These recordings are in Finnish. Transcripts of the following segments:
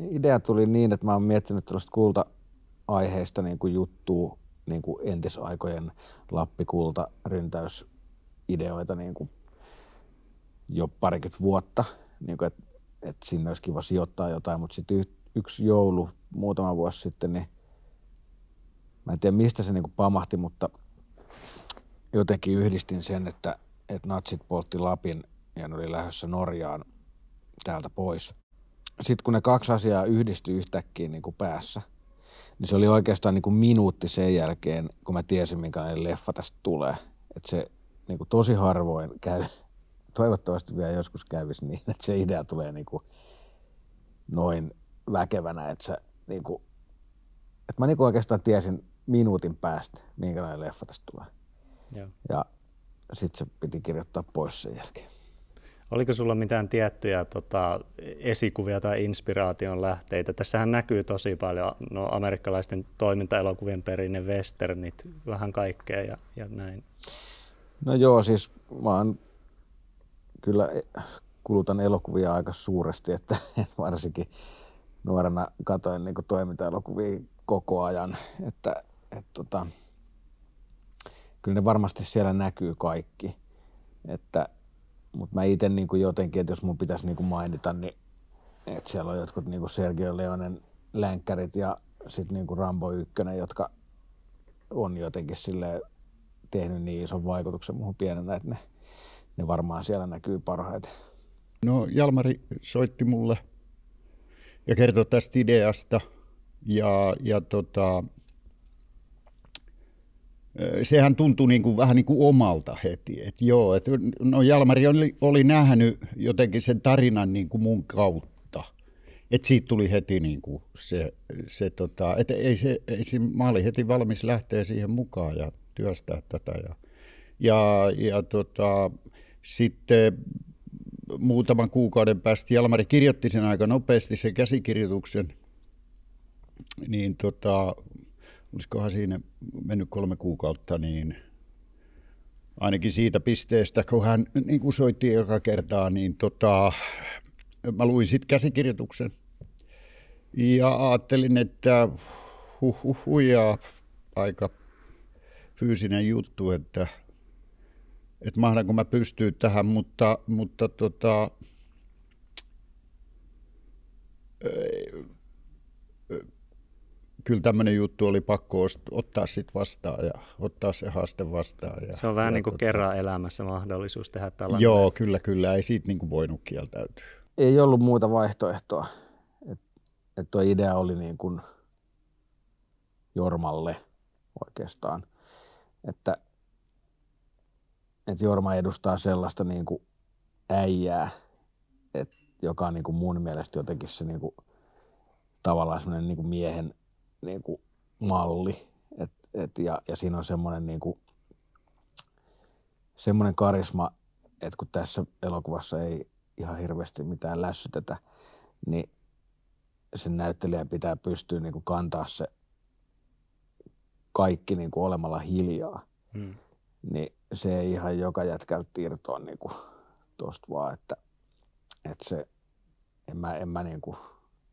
idea tuli niin, että mä oon miettinyt tällaista kulta-aiheista niin kuin juttua, niin kuin entisaikojen Lappikulta ryntäysideoita niin kuin jo parikymmentä vuotta, niin kuin, että, että sinne olisi kiva sijoittaa jotain, mutta sitten yksi joulu muutama vuosi sitten, niin mä en tiedä mistä se niin kuin pamahti, mutta jotenkin yhdistin sen, että, että natsit poltti Lapin ja ne oli lähdössä Norjaan täältä pois – sitten kun ne kaksi asiaa yhdistyi yhtäkkiä niin kuin päässä, niin se oli oikeastaan niin kuin minuutti sen jälkeen, kun mä tiesin, minkälainen leffa tästä tulee. Että se niin kuin tosi harvoin käy, toivottavasti vielä joskus kävisi niin, että se idea tulee niin kuin noin väkevänä, että, se, niin kuin, että mä niin kuin oikeastaan tiesin minuutin päästä, minkälainen leffa tästä tulee. Joo. Ja sitten se piti kirjoittaa pois sen jälkeen. Oliko sulla mitään tiettyjä tota, esikuvia tai inspiraation lähteitä? Tässähän näkyy tosi paljon no, amerikkalaisten toimintaelokuvien perinne, westernit, vähän kaikkea ja, ja näin. No joo, siis mä oon, kyllä e, kulutan elokuvia aika suuresti, että varsinkin nuorena katoin niin toimintaelokuvia koko ajan, että et, tota, kyllä ne varmasti siellä näkyy kaikki. Että mutta mä itse niin jotenkin, että jos mun pitäisi niin kuin mainita, niin että siellä on jotkut niin kuin Sergio Leonen länkkärit ja sitten niin kuin Rambo 1, jotka on jotenkin sille tehnyt niin ison vaikutuksen muuhun pienenä, että ne, ne varmaan siellä näkyy parhaiten. No Jalmari soitti mulle ja kertoi tästä ideasta ja, ja tota, sehän tuntui niin kuin, vähän niin kuin omalta heti. Et joo, et, no Jalmari oli, oli nähnyt jotenkin sen tarinan niin kuin mun kautta. Et siitä tuli heti niin kuin se, se tota, et ei se, ei se, mä olin heti valmis lähteä siihen mukaan ja työstää tätä. Ja, ja, ja tota, sitten muutaman kuukauden päästä Jalmari kirjoitti sen aika nopeasti sen käsikirjoituksen, niin tota, olisikohan siinä mennyt kolme kuukautta, niin ainakin siitä pisteestä, kun hän niin kuin soitti joka kertaa, niin tota, mä luin sitten käsikirjoituksen ja ajattelin, että huh, huh, ja aika fyysinen juttu, että, että mahdanko mä pystyy tähän, mutta, mutta tota, öö, kyllä tämmöinen juttu oli pakko ottaa sit vastaan ja ottaa se haaste vastaan. Ja, se on vähän ja niin kuin tota... kerran elämässä mahdollisuus tehdä tällainen. Joo, kyllä, kyllä. Ei siitä niin kuin voinut kieltäytyä. Ei ollut muuta vaihtoehtoa. Että et tuo idea oli niin kuin Jormalle oikeastaan. Että et Jorma edustaa sellaista niin kuin äijää, et, joka on niin kuin mun mielestä jotenkin se niin kuin, tavallaan semmoinen niin miehen niin kuin malli. Et, et, ja, ja siinä on semmoinen niin kuin, semmoinen karisma, että kun tässä elokuvassa ei ihan hirveästi mitään lässytetä, niin sen näyttelijän pitää pystyä niin kuin kantaa se kaikki niin kuin olemalla hiljaa. Hmm. Niin se ei ihan joka jätkältä irtoa niin kuin tosta vaan, että, että se, en mä, en mä niin kuin,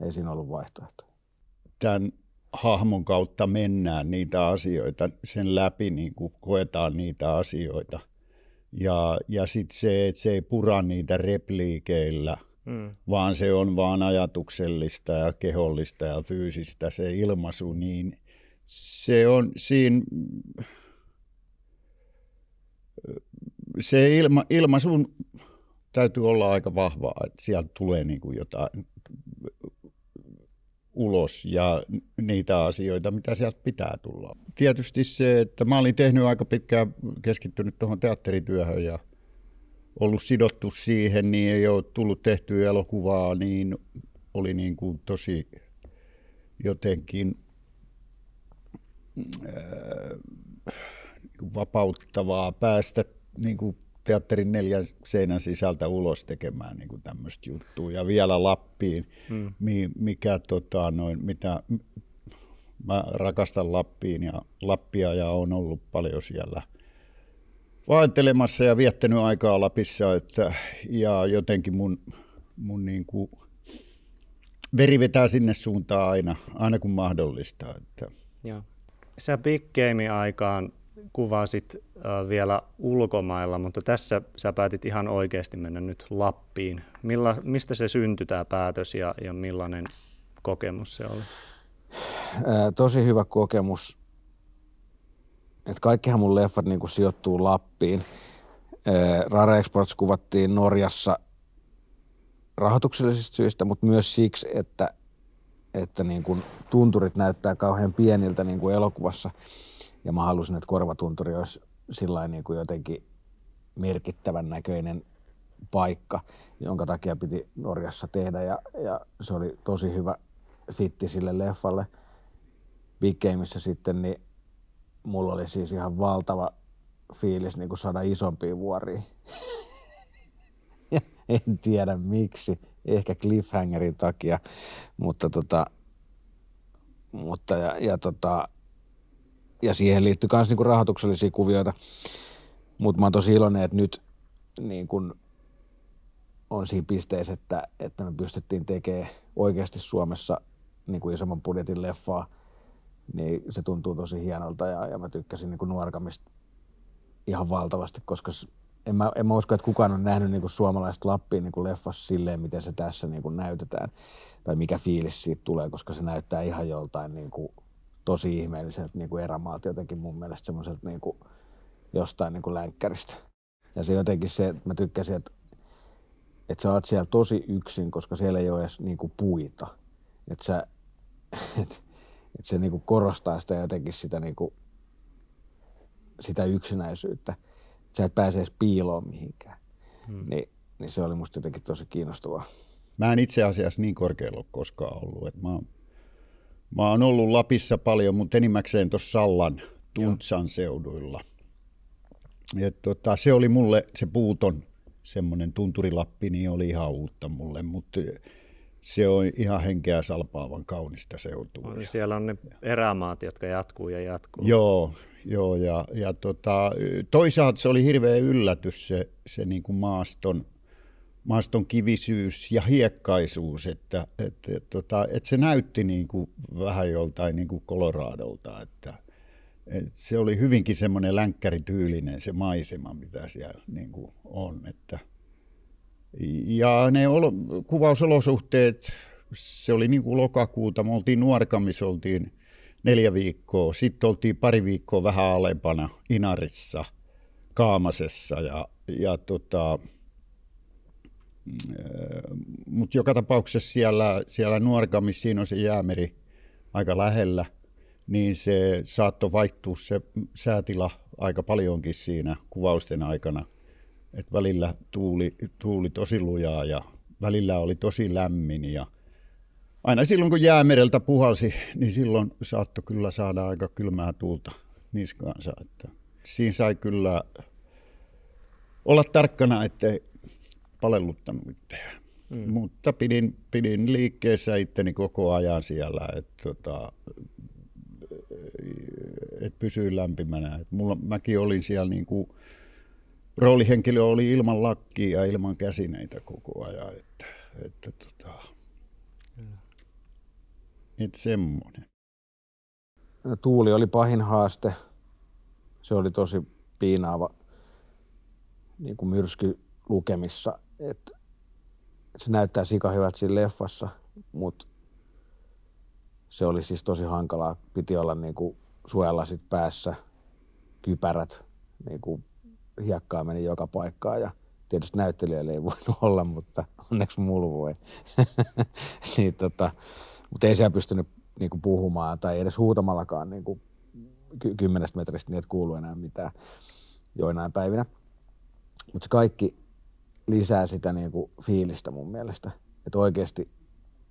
ei siinä ollut vaihtoehtoja. Tämän hahmon kautta mennään niitä asioita, sen läpi niin kuin koetaan niitä asioita. Ja, ja sitten se, että se ei pura niitä repliikeillä, mm. vaan se on vaan ajatuksellista ja kehollista ja fyysistä se ilmaisu, niin se on siinä, se ilma, ilmaisun täytyy olla aika vahvaa, että sieltä tulee niin kuin jotain ulos ja niitä asioita, mitä sieltä pitää tulla. Tietysti se, että mä olin tehnyt aika pitkään, keskittynyt tuohon teatterityöhön ja ollut sidottu siihen, niin ei ole tullut tehtyä elokuvaa, niin oli niin kuin tosi jotenkin äh, niin vapauttavaa päästä niin kuin teatterin neljän seinän sisältä ulos tekemään niin kuin tämmöistä juttua ja vielä Lappiin, mm. mikä tota, noin, mitä, mä rakastan Lappiin ja Lappia ja on ollut paljon siellä Vaihtelemassa ja viettänyt aikaa Lapissa että, ja jotenkin mun, mun niin kuin, veri vetää sinne suuntaan aina, aina kun mahdollista. Että. Ja. Sä big game aikaan kuvasit vielä ulkomailla, mutta tässä sä päätit ihan oikeasti mennä nyt Lappiin. Milla, mistä se syntyi tämä päätös ja, ja millainen kokemus se oli? Tosi hyvä kokemus. Et kaikkihan mun leffat niinku sijoittuu Lappiin. Rare Exports kuvattiin Norjassa rahoituksellisista syistä, mutta myös siksi, että, että niin tunturit näyttää kauhean pieniltä niin kuin elokuvassa. Ja mä halusin, että korvatunturi olisi sillä niin kuin jotenkin merkittävän näköinen paikka, jonka takia piti Norjassa tehdä ja, ja se oli tosi hyvä fitti sille leffalle. Big Gameissa sitten, niin mulla oli siis ihan valtava fiilis niin kuin saada isompiin vuoriin. en tiedä miksi, ehkä cliffhangerin takia, mutta tota, mutta ja, ja tota, ja siihen liittyy myös niinku rahoituksellisia kuvioita. Mutta mä oon tosi iloinen, että nyt niin kun on siinä pisteessä, että, että me pystyttiin tekemään oikeasti Suomessa niin kuin isomman budjetin leffaa, niin se tuntuu tosi hienolta ja, ja mä tykkäsin niin kuin nuorkamista ihan valtavasti, koska en mä, en mä usko, että kukaan on nähnyt niin kuin suomalaista Lappia niin kuin leffassa silleen, miten se tässä niin kuin näytetään tai mikä fiilis siitä tulee, koska se näyttää ihan joltain niin kuin tosi ihmeelliseltä niin kuin erämaalta jotenkin mun mielestä semmoiselta niin kuin, jostain niin kuin länkkäristä. Ja se jotenkin se, että mä tykkäsin, että, että sä oot siellä tosi yksin, koska siellä ei ole edes niin kuin puita. Että sä, et, et se niin kuin korostaa sitä jotenkin sitä, niin kuin, sitä yksinäisyyttä. Että sä et pääse edes piiloon mihinkään. Hmm. Ni, niin, niin se oli musta jotenkin tosi kiinnostavaa. Mä en itse asiassa niin korkealla koskaan ollut. Että mä oon Mä oon ollut Lapissa paljon, mutta enimmäkseen tuossa Sallan, Tuntsan seuduilla. Et tota, se oli mulle se puuton semmoinen tunturilappi, niin oli ihan uutta mulle, mutta se on ihan henkeä salpaavan kaunista seutua. On, siellä on ne erämaat, jotka jatkuu ja jatkuu. Joo, joo ja, ja tota, toisaalta se oli hirveä yllätys se, se niin kuin maaston maaston kivisyys ja hiekkaisuus, että, että, että, tota, että se näytti niin kuin vähän joltain niin kuin koloraadolta, että, että se oli hyvinkin semmoinen länkkärityylinen se maisema, mitä siellä niin kuin on, että ja ne olo, kuvausolosuhteet, se oli niin kuin lokakuuta, me oltiin Nuorkamissa, oltiin neljä viikkoa, sitten oltiin pari viikkoa vähän alempana Inarissa, Kaamasessa ja, ja tota, mutta joka tapauksessa siellä, siellä missä siinä on se jäämeri aika lähellä, niin se saattoi vaihtua se säätila aika paljonkin siinä kuvausten aikana. Et välillä tuuli, tuuli tosi lujaa ja välillä oli tosi lämmin ja aina silloin kun jäämereltä puhalsi, niin silloin saattoi kyllä saada aika kylmää tuulta niskaansa. Että siinä sai kyllä olla tarkkana, ettei palelluttanutteja. Mm. Mutta pidin, pidin liikkeessä itteni koko ajan siellä, että tota, et pysyi lämpimänä. Et mulla, mäkin olin siellä niin roolihenkilö oli ilman lakkia ja ilman käsineitä koko ajan. Että, että tota, mm. et semmoinen. Tuuli oli pahin haaste. Se oli tosi piinaava niin kuin myrsky lukemissa että se näyttää hyvältä siinä leffassa, mutta se oli siis tosi hankalaa. Piti olla niinku sit päässä, kypärät, niinku hiekkaa meni joka paikkaan ja tietysti näyttelijöillä ei voinut olla, mutta onneksi mulla voi. niin, tota, mutta ei siellä pystynyt niinku puhumaan tai edes huutamallakaan niinku kymmenestä metristä, niin et kuulu enää mitään joinain päivinä. Mutta se kaikki lisää sitä niin kuin fiilistä mun mielestä. Että oikeasti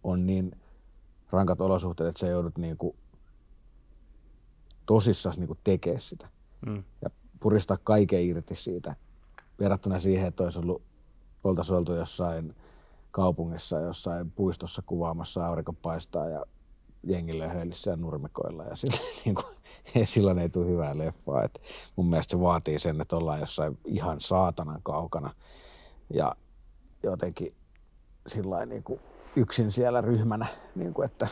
on niin rankat olosuhteet, että sä joudut niin kuin tosissas niin tekemään sitä. Mm. Ja puristaa kaiken irti siitä verrattuna siihen, että olisi ollut, oltaisiin oltu jossain kaupungissa, jossain puistossa kuvaamassa aurinko paistaa ja jengille höylissä ja nurmikoilla ja sillä, niin kuin, silloin ei tule hyvää leffaa. Et mun mielestä se vaatii sen, että ollaan jossain ihan saatanan kaukana ja jotenkin sillä niin kuin yksin siellä ryhmänä, niin kuin, että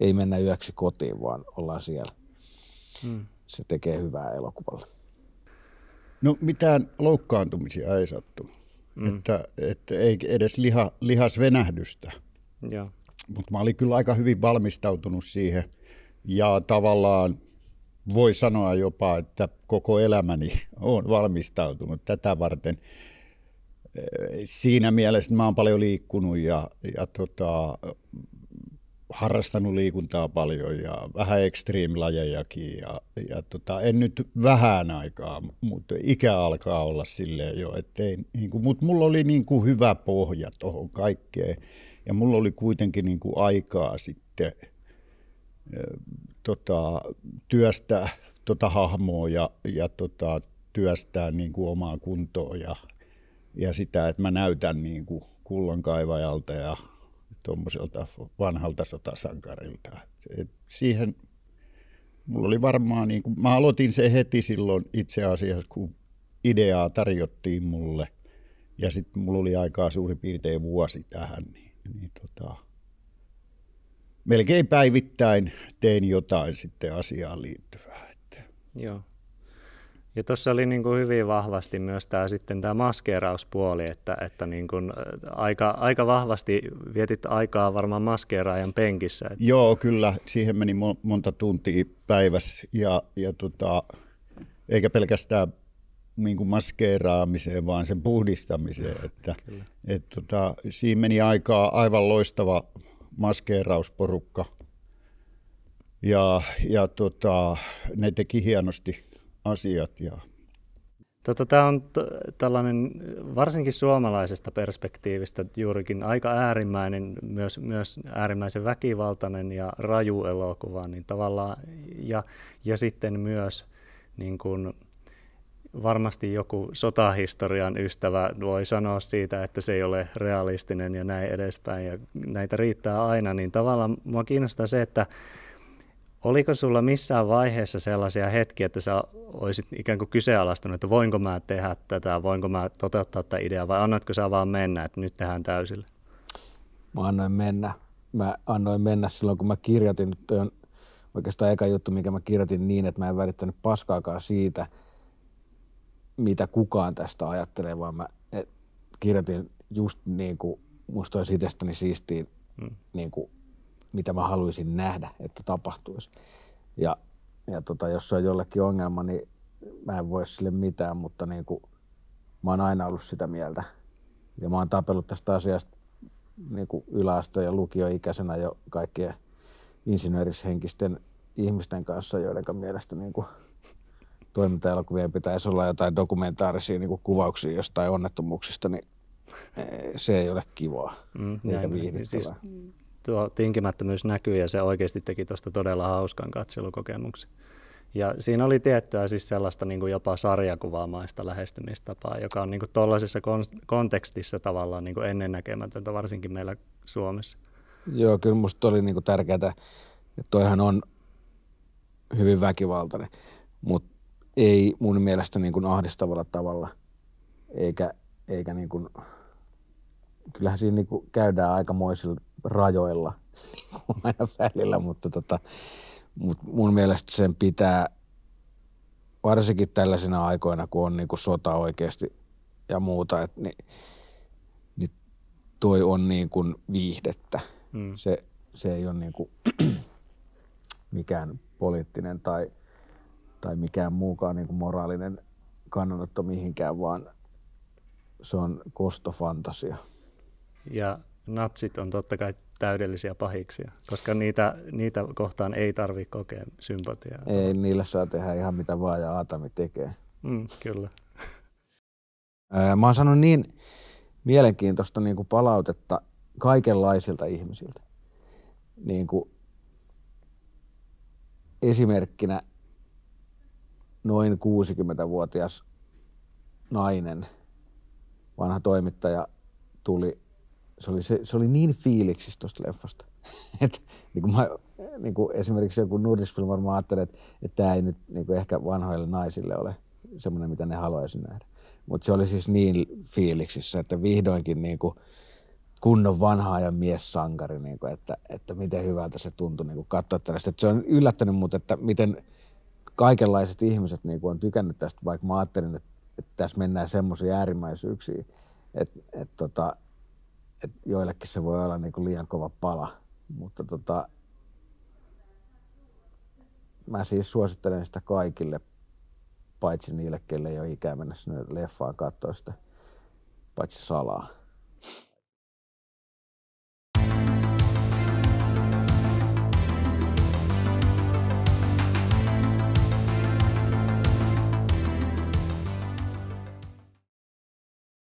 ei mennä yöksi kotiin, vaan ollaan siellä. Hmm. Se tekee hyvää elokuvalle. No mitään loukkaantumisia ei sattunut. Mm. Että, että ei edes liha, lihasvenähdystä. Mutta mä olin kyllä aika hyvin valmistautunut siihen. Ja tavallaan voi sanoa jopa, että koko elämäni on valmistautunut tätä varten siinä mielessä mä oon paljon liikkunut ja, ja tota, harrastanut liikuntaa paljon ja vähän ekstriimlajejakin. Ja, ja tota, en nyt vähän aikaa, mutta ikä alkaa olla silleen jo. Ettei, niin kuin, mutta mulla oli niin kuin hyvä pohja tuohon kaikkeen. Ja mulla oli kuitenkin niin kuin aikaa sitten tota, työstää tota hahmoa ja, ja tota, työstää niin kuin omaa kuntoa ja ja sitä, että mä näytän niin kuin kullankaivajalta ja tuommoiselta vanhalta sotasankarilta. Et siihen mulla oli varmaan, niin kuin, mä aloitin se heti silloin itse asiassa, kun ideaa tarjottiin mulle. Ja sitten mulla oli aikaa suurin piirtein vuosi tähän, niin, niin tota, melkein päivittäin tein jotain sitten asiaan liittyvää. Että. Joo. Ja tuossa oli niin kuin hyvin vahvasti myös tämä, sitten tämä maskeerauspuoli, että, että niin kuin aika, aika vahvasti vietit aikaa varmaan maskeeraajan penkissä. Että... Joo, kyllä. Siihen meni monta tuntia päivässä ja, ja tota, eikä pelkästään niin kuin maskeeraamiseen, vaan sen puhdistamiseen. Että, et, tota, siinä meni aikaa aivan loistava maskeerausporukka ja, ja tota, ne teki hienosti asiat. Ja... Tota, tämä on t- tällainen varsinkin suomalaisesta perspektiivistä juurikin aika äärimmäinen, myös, myös äärimmäisen väkivaltainen ja raju elokuva, niin tavallaan, ja, ja sitten myös niin kuin, varmasti joku sotahistorian ystävä voi sanoa siitä, että se ei ole realistinen ja näin edespäin, ja näitä riittää aina, niin tavallaan mua kiinnostaa se, että Oliko sulla missään vaiheessa sellaisia hetkiä, että sä olisit ikään kuin kyseenalaistunut, että voinko mä tehdä tätä, voinko mä toteuttaa tätä ideaa vai annatko sä vaan mennä, että nyt tehdään täysillä? Mä annoin mennä. Mä annoin mennä silloin, kun mä kirjoitin, nyt on oikeastaan eka juttu, mikä mä kirjoitin niin, että mä en välittänyt paskaakaan siitä, mitä kukaan tästä ajattelee, vaan mä kirjoitin just niin kuin musta olisi itsestäni siistiin, mm. niin kuin mitä mä haluaisin nähdä, että tapahtuisi. Ja, ja tota, jos se on jollekin ongelma, niin mä en voi sille mitään, mutta niin kuin, mä oon aina ollut sitä mieltä. Ja mä oon tapellut tästä asiasta niin kuin yläaste- ja lukioikäisenä jo kaikkien insinöörishenkisten ihmisten kanssa, joiden mielestä niin kuin, toimintaelokuvien pitäisi olla jotain dokumentaarisia niin kuin kuvauksia jostain onnettomuuksista, niin eh, se ei ole kivaa mm, eikä näin, siis viihdyttävää. Siis, tuo tinkimättömyys näkyy ja se oikeasti teki tuosta todella hauskan katselukokemuksen. Ja siinä oli tiettyä siis sellaista niin kuin jopa sarjakuvaamaista lähestymistapaa, joka on niin kuin tuollaisessa kontekstissa tavallaan niin kuin ennennäkemätöntä, varsinkin meillä Suomessa. Joo, kyllä minusta oli niin kuin tärkeää, että toihan on hyvin väkivaltainen, mutta ei mun mielestä niin kuin ahdistavalla tavalla, eikä, eikä niin kuin, kyllähän siinä niin kuin käydään aikamoisilla rajoilla aina välillä, mutta tota, mut mun mielestä sen pitää varsinkin tällaisina aikoina, kun on niin kuin sota oikeasti ja muuta, että niin, niin toi on niin kuin viihdettä. Hmm. Se, se ei ole niinku mikään poliittinen tai, tai mikään muukaan niin kuin moraalinen kannanotto mihinkään, vaan se on kostofantasia. Ja natsit on totta kai täydellisiä pahiksia, koska niitä, niitä kohtaan ei tarvitse kokea sympatiaa. Ei, niillä saa tehdä ihan mitä vaan ja Aatami tekee. Mm, kyllä. Mä oon saanut niin mielenkiintoista niin kuin palautetta kaikenlaisilta ihmisiltä. Niin kuin esimerkkinä noin 60-vuotias nainen, vanha toimittaja, tuli se oli, se, se oli niin fiiliksi tuosta leffasta. Et, niin kuin mä, niin kuin esimerkiksi joku nudisfilm varmaan ajattelee, että, että tämä ei nyt niin kuin ehkä vanhoille naisille ole semmoinen, mitä ne haluaisi nähdä. Mutta se oli siis niin fiiliksissä, että vihdoinkin niin kuin kunnon vanha ajan sankari, niin kuin, että, että miten hyvältä se tuntui niin kuin katsoa tällaista. Et se on yllättänyt mutta että miten kaikenlaiset ihmiset niin kuin on tykännyt tästä, vaikka mä ajattelin, että, että tässä mennään semmoisiin äärimmäisyyksiin, että, että tota, et joillekin se voi olla niin kuin liian kova pala, mutta tota, mä siis suosittelen sitä kaikille, paitsi niille, kelle ei ole ikää mennä sinne leffaan katsoa sitä, paitsi salaa.